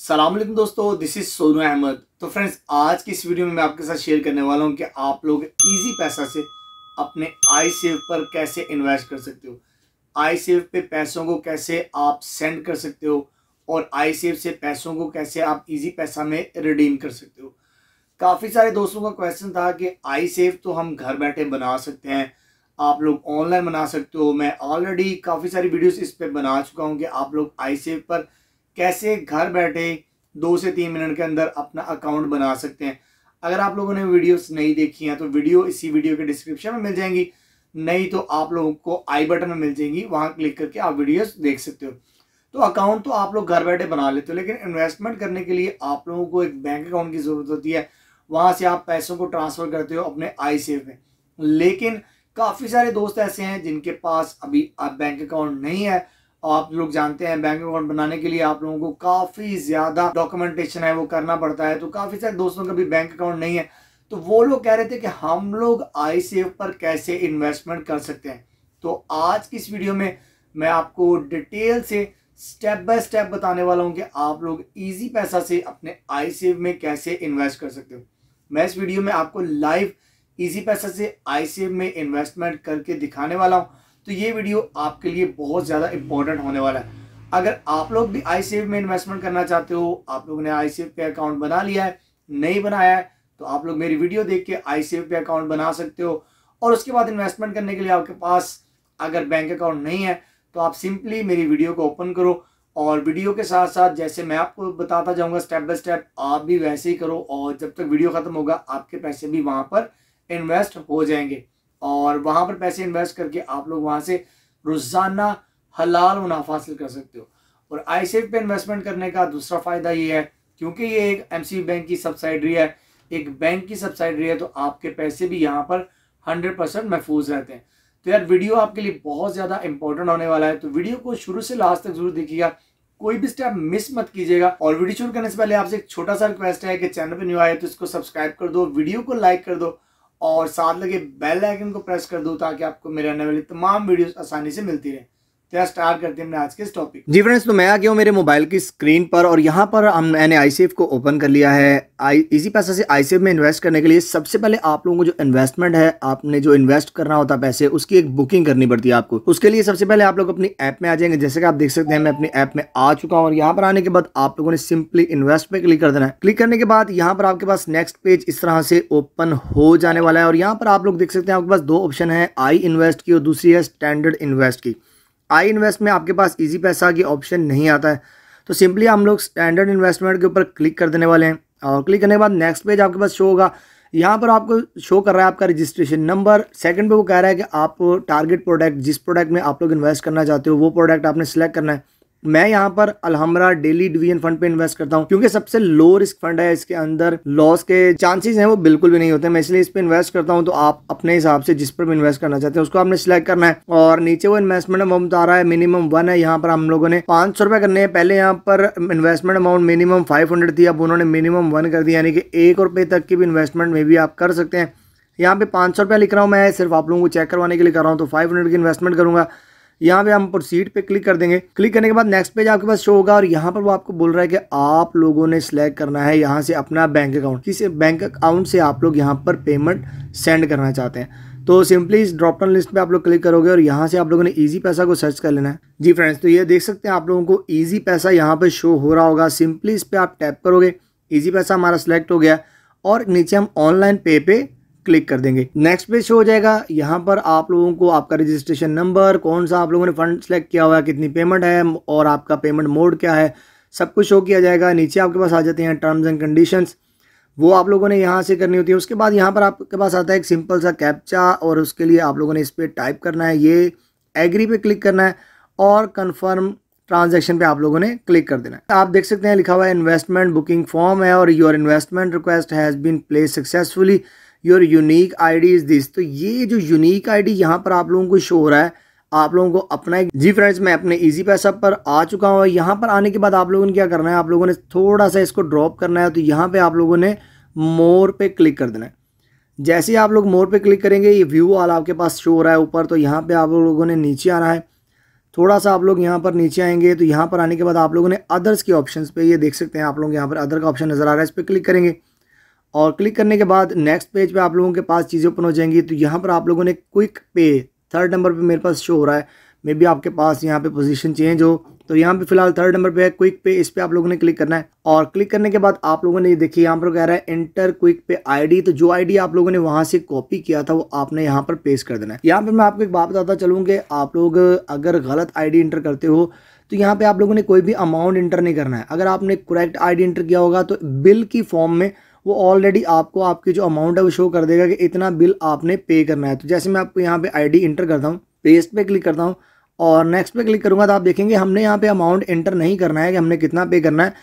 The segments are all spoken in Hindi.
सलाम दोस्तों दिस इज़ सोनू अहमद तो फ्रेंड्स आज की इस वीडियो में मैं आपके साथ शेयर करने वाला हूं कि आप लोग इजी पैसा से अपने आई सेव पर कैसे इन्वेस्ट कर सकते हो आई सेव पे पैसों को कैसे आप सेंड कर सकते हो और आई सेव से पैसों को कैसे आप इजी पैसा में रिडीम कर सकते हो काफ़ी सारे दोस्तों का क्वेश्चन था कि आई सेव तो हम घर बैठे बना सकते हैं आप लोग ऑनलाइन बना सकते हो मैं ऑलरेडी काफ़ी सारी वीडियोस इस पर बना चुका हूँ कि आप लोग आई सेव पर कैसे घर बैठे दो से तीन मिनट के अंदर अपना अकाउंट बना सकते हैं अगर आप लोगों ने वीडियोस नहीं देखी हैं तो वीडियो इसी वीडियो के डिस्क्रिप्शन में मिल जाएंगी नहीं तो आप लोगों को आई बटन में मिल जाएंगी वहाँ क्लिक करके आप वीडियोस देख सकते हो तो अकाउंट तो आप लोग घर बैठे बना लेते हो लेकिन इन्वेस्टमेंट करने के लिए आप लोगों को एक बैंक अकाउंट की ज़रूरत होती है वहां से आप पैसों को ट्रांसफ़र करते हो अपने आई सेव में लेकिन काफ़ी सारे दोस्त ऐसे हैं जिनके पास अभी बैंक अकाउंट नहीं है आप लोग जानते हैं बैंक अकाउंट बनाने के लिए आप लोगों को काफ़ी ज़्यादा डॉक्यूमेंटेशन है वो करना पड़ता है तो काफ़ी सारे दोस्तों का भी बैंक अकाउंट नहीं है तो वो लोग कह रहे थे कि हम लोग आई पर कैसे इन्वेस्टमेंट कर सकते हैं तो आज की इस वीडियो में मैं आपको डिटेल से स्टेप बाय स्टेप बताने वाला हूँ कि आप लोग इजी पैसा से अपने आई में कैसे इन्वेस्ट कर सकते हो मैं इस वीडियो में आपको लाइव इजी पैसा से आई में इन्वेस्टमेंट करके दिखाने वाला हूँ तो ये वीडियो आपके लिए बहुत ज़्यादा इंपॉर्टेंट होने वाला है अगर आप लोग भी आई में इन्वेस्टमेंट करना चाहते हो आप लोगों ने आई पे अकाउंट बना लिया है नहीं बनाया है तो आप लोग मेरी वीडियो देख के आई सी पे अकाउंट बना सकते हो और उसके बाद इन्वेस्टमेंट करने के लिए आपके पास अगर बैंक अकाउंट नहीं है तो आप सिंपली मेरी वीडियो को ओपन करो और वीडियो के साथ साथ जैसे मैं आपको बताता जाऊंगा स्टेप बाय स्टेप आप भी वैसे ही करो और जब तक वीडियो ख़त्म होगा आपके पैसे भी वहां पर इन्वेस्ट हो जाएंगे और वहां पर पैसे इन्वेस्ट करके आप लोग वहां से रोज़ाना हलाल मुनाफा हासिल कर सकते हो और आई पे इन्वेस्टमेंट करने का दूसरा फ़ायदा ये है क्योंकि ये एक एम बैंक की सब्सिडरी है एक बैंक की सब्सिडरी है तो आपके पैसे भी यहाँ पर हंड्रेड परसेंट महफूज रहते हैं तो यार वीडियो आपके लिए बहुत ज़्यादा इंपॉर्टेंट होने वाला है तो वीडियो को शुरू से लास्ट तक जरूर देखिएगा कोई भी स्टेप मिस मत कीजिएगा और वीडियो शुरू करने से पहले आपसे एक छोटा सा रिक्वेस्ट है कि चैनल पर न्यू आए तो इसको सब्सक्राइब कर दो वीडियो को लाइक कर दो और साथ लगे बेल आइकन को प्रेस कर दो ताकि आपको मेरे आने वाली तमाम वीडियोस आसानी से मिलती रहे स्टार्ट आज के इस टॉपिक जी फ्रेंड्स तो मैं आ गया हूँ मेरे मोबाइल की स्क्रीन पर और यहाँ पर हम मैंने आई को ओपन कर लिया है आई इसी पैसा से आई में इन्वेस्ट करने के लिए सबसे पहले आप लोगों को जो इन्वेस्टमेंट है आपने जो इन्वेस्ट करना होता है पैसे उसकी एक बुकिंग करनी पड़ती है आपको उसके लिए सबसे पहले आप लोग अपनी ऐप में आ जाएंगे जैसे कि आप देख सकते हैं मैं अपनी ऐप में आ चुका हूँ और यहाँ पर आने के बाद आप लोगों ने सिंपली इन्वेस्ट पे क्लिक कर देना है क्लिक करने के बाद यहाँ पर आपके पास नेक्स्ट पेज इस तरह से ओपन हो जाने वाला है और यहाँ पर आप लोग देख सकते हैं आपके पास दो ऑप्शन है आई इन्वेस्ट की और दूसरी है स्टैंडर्ड इन्वेस्ट की आई इन्वेस्ट में आपके पास इजी पैसा की ऑप्शन नहीं आता है तो सिंपली हम लोग स्टैंडर्ड इन्वेस्टमेंट के ऊपर क्लिक कर देने वाले हैं और क्लिक करने के बाद नेक्स्ट पेज आपके पास शो होगा यहाँ पर आपको शो कर रहा है आपका रजिस्ट्रेशन नंबर सेकंड पे वो कह रहा है कि आप टारगेट प्रोडक्ट जिस प्रोडक्ट में आप लोग इन्वेस्ट करना चाहते हो वो प्रोडक्ट आपने सेलेक्ट करना है मैं यहाँ पर अलहमरा डेली डिवीजन फंड पे इन्वेस्ट करता हूँ क्योंकि सबसे लो रिस्क फंड है इसके अंदर लॉस के चांसेस हैं वो बिल्कुल भी नहीं होते मैं इसलिए इस पर इन्वेस्ट करता हूँ तो आप अपने हिसाब से जिस पर भी इन्वेस्ट करना चाहते हैं उसको आपने सिलेक्ट करना है और नीचे वो इन्वेस्टमेंट अमाउंट आ रहा है मिनिमम वन है यहाँ पर हम लोगों ने पांच सौ रुपए करने हैं पहले यहाँ पर investment amount minimum five hundred थी अब उन्होंने मिनिमम वन कर दिया यानी कि एक रुपये तक की भी इन्वेस्टमेंट में भी आप कर सकते हैं यहाँ पे पाँच सौ रुपया लिख रहा हूँ मैं सिर्फ आप लोगों को चेक करवाने के लिए कर रहा हूँ तो फाइव हंड्रेड की इन्वेस्टमेंट करूँगा यहाँ पे हम प्रोसीड पे क्लिक कर देंगे क्लिक करने के बाद नेक्स्ट पेज आपके पास शो होगा और यहाँ पर वो आपको बोल रहा है कि आप लोगों ने सिलेक्ट करना है यहाँ से अपना बैंक अकाउंट किस बैंक अकाउंट से आप लोग यहाँ पर पेमेंट सेंड करना चाहते हैं तो सिंपली इस ड्रॉपडाउन लिस्ट पे आप लोग क्लिक करोगे और यहाँ से आप लोगों ने इजी पैसा को सर्च कर लेना है जी फ्रेंड्स तो ये देख सकते हैं आप लोगों को इजी पैसा यहाँ पे शो हो रहा होगा सिंपली इस पर आप टैप करोगे इजी पैसा हमारा सिलेक्ट हो गया और नीचे हम ऑनलाइन पे पे क्लिक कर देंगे नेक्स्ट पेज शो हो जाएगा यहाँ पर आप लोगों को आपका रजिस्ट्रेशन नंबर कौन सा आप लोगों ने फंड सेलेक्ट किया हुआ है कितनी पेमेंट है और आपका पेमेंट मोड क्या है सब कुछ शो किया जाएगा नीचे आपके पास आ जाते हैं टर्म्स एंड कंडीशंस वो आप लोगों ने यहाँ से करनी होती है उसके बाद यहाँ पर आपके पास आता है एक सिंपल सा कैप्चा और उसके लिए आप लोगों ने इस पर टाइप करना है ये एग्री पे क्लिक करना है और कन्फर्म ट्रांजेक्शन पे आप लोगों ने क्लिक कर देना है आप देख सकते हैं लिखा हुआ है इन्वेस्टमेंट बुकिंग फॉर्म है और your investment request has been place successfully your unique ID is this तो ये जो यूनिक आईडी यहाँ पर आप लोगों को शो हो रहा है आप लोगों को अपना एक जी फ्रेंड्स मैं अपने इजी पैसा पर आ चुका हूँ यहाँ पर आने के बाद आप लोगों ने क्या करना है आप लोगों ने थोड़ा सा इसको ड्रॉप करना है तो यहाँ पे आप लोगों ने मोर पे क्लिक कर देना है जैसे ही आप लोग मोर पे क्लिक करेंगे ये व्यू वाला आपके पास शो हो रहा है ऊपर तो यहाँ पर आप लोगों ने नीचे आना है थोड़ा सा आप लोग यहाँ पर नीचे आएंगे तो यहाँ पर आने के बाद आप लोगों ने अदर्स के ऑप्शन पर ये देख सकते हैं आप लोग यहाँ पर अदर का ऑप्शन नज़र आ रहा है इस पर क्लिक करेंगे और क्लिक करने के बाद नेक्स्ट पेज पे आप लोगों के पास चीज़ें ओपन हो जाएंगी तो यहाँ पर आप लोगों ने क्विक पे थर्ड नंबर पे मेरे पास शो हो रहा है मे बी आपके पास यहाँ पे पोजीशन चेंज हो तो यहाँ पे फिलहाल थर्ड नंबर पे है क्विक पे इस पर आप लोगों ने क्लिक करना है और क्लिक करने के बाद आप लोगों ने ये देखिए यहाँ पर कह रहा है इंटर क्विक पे आईडी तो जो आईडी आप लोगों ने वहाँ से कॉपी किया था वो आपने यहाँ पर पेस्ट कर देना है यहाँ पर मैं आपको एक बात बताता चलूँ कि आप लोग अगर गलत आई इंटर करते हो तो यहाँ पर आप लोगों ने कोई भी अमाउंट इंटर नहीं करना है अगर आपने करेक्ट आई एंटर किया होगा तो बिल की फॉर्म में वो ऑलरेडी आपको आपकी जो अमाउंट है वो शो कर देगा कि इतना बिल आपने पे करना है तो जैसे मैं आपको यहाँ पे आईडी इंटर करता हूँ पेस्ट पे क्लिक करता हूँ और नेक्स्ट पे क्लिक करूँगा तो आप देखेंगे हमने यहाँ पे अमाउंट इंटर नहीं करना है कि हमने कितना पे करना है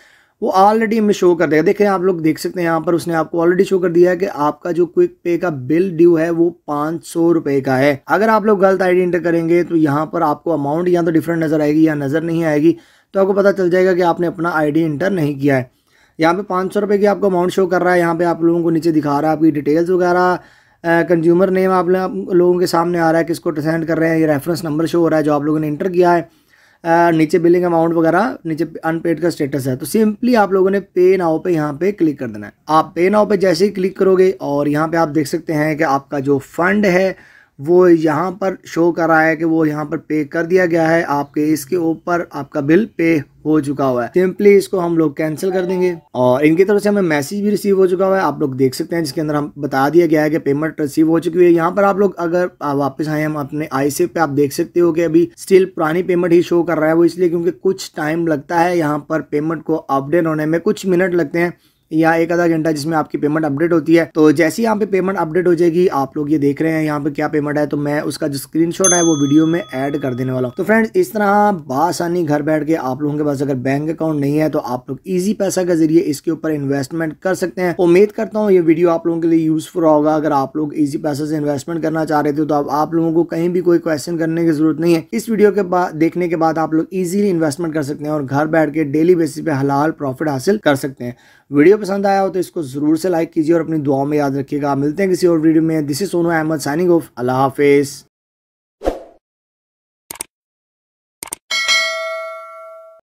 वो ऑलरेडी हमें शो कर देगा देखें आप लोग देख सकते हैं यहाँ पर उसने आपको ऑलरेडी शो कर दिया है कि आपका जो क्विक पे का बिल ड्यू है वो पाँच सौ रुपये का है अगर आप लोग गलत आईडी इंटर करेंगे तो यहाँ पर आपको अमाउंट या तो डिफरेंट नज़र आएगी या नज़र नहीं आएगी तो आपको पता चल जाएगा कि आपने अपना आईडी इंटर नहीं किया है यहाँ पे पाँच सौ रुपये की आपको अमाउंट शो कर रहा है यहाँ पे आप लोगों को नीचे दिखा रहा है आपकी डिटेल्स वगैरह कंज्यूमर नेम आप लोगों के सामने आ रहा है किसको सेंड कर रहे हैं ये रेफरेंस नंबर शो हो रहा है जो आप लोगों ने इंटर किया है आ, नीचे बिलिंग अमाउंट वगैरह नीचे अनपेड का स्टेटस है तो सिंपली आप लोगों ने पे नाव पे यहाँ पे क्लिक कर देना है आप पे नाव पे जैसे ही क्लिक करोगे और यहाँ पे आप देख सकते हैं कि आपका जो फंड है वो यहाँ पर शो कर रहा है कि वो यहाँ पर पे कर दिया गया है आपके इसके ऊपर आपका बिल पे हो चुका हुआ है सिंपली इसको हम लोग कैंसिल कर देंगे और इनकी तरफ से हमें मैसेज भी रिसीव हो चुका हुआ है आप लोग देख सकते हैं जिसके अंदर हम बता दिया गया है कि पेमेंट रिसीव हो चुकी है यहाँ पर आप लोग अगर वापस आए हम अपने आई से पे आप देख सकते हो कि अभी स्टिल पुरानी पेमेंट ही शो कर रहा है वो इसलिए क्योंकि कुछ टाइम लगता है यहाँ पर पेमेंट को अपडेट होने में कुछ मिनट लगते हैं या एक आधा घंटा जिसमें आपकी पेमेंट अपडेट होती है तो जैसे ही यहाँ पे पेमेंट अपडेट हो जाएगी आप लोग ये देख रहे हैं यहाँ पे क्या पेमेंट है तो मैं उसका जो स्क्रीनशॉट है वो वीडियो में ऐड कर देने वाला हूँ तो फ्रेंड्स इस तरह बासानी घर बैठ के आप लोगों के पास अगर बैंक अकाउंट नहीं है तो आप लोग ईजी पैसा के जरिए इसके ऊपर इन्वेस्टमेंट कर सकते हैं उम्मीद करता हूँ ये वीडियो आप लोगों के लिए यूजफुल होगा अगर आप लोग ईजी पैसा से इन्वेस्टमेंट करना चाह रहे थे तो आप लोगों को कहीं भी कोई क्वेश्चन करने की जरूरत नहीं है इस वीडियो के बाद देखने के बाद आप लोग ईजिली इन्वेस्टमेंट कर सकते हैं और घर बैठ के डेली बेसिस पे हलाल प्रॉफिट हासिल कर सकते हैं वीडियो वीडियो पसंद आया हो तो इसको ज़रूर से लाइक कीजिए और अपनी दुआओं में याद रखिएगा मिलते हैं किसी और वीडियो में this is Sonu Ahmed signing off अल्लाह हाफिज़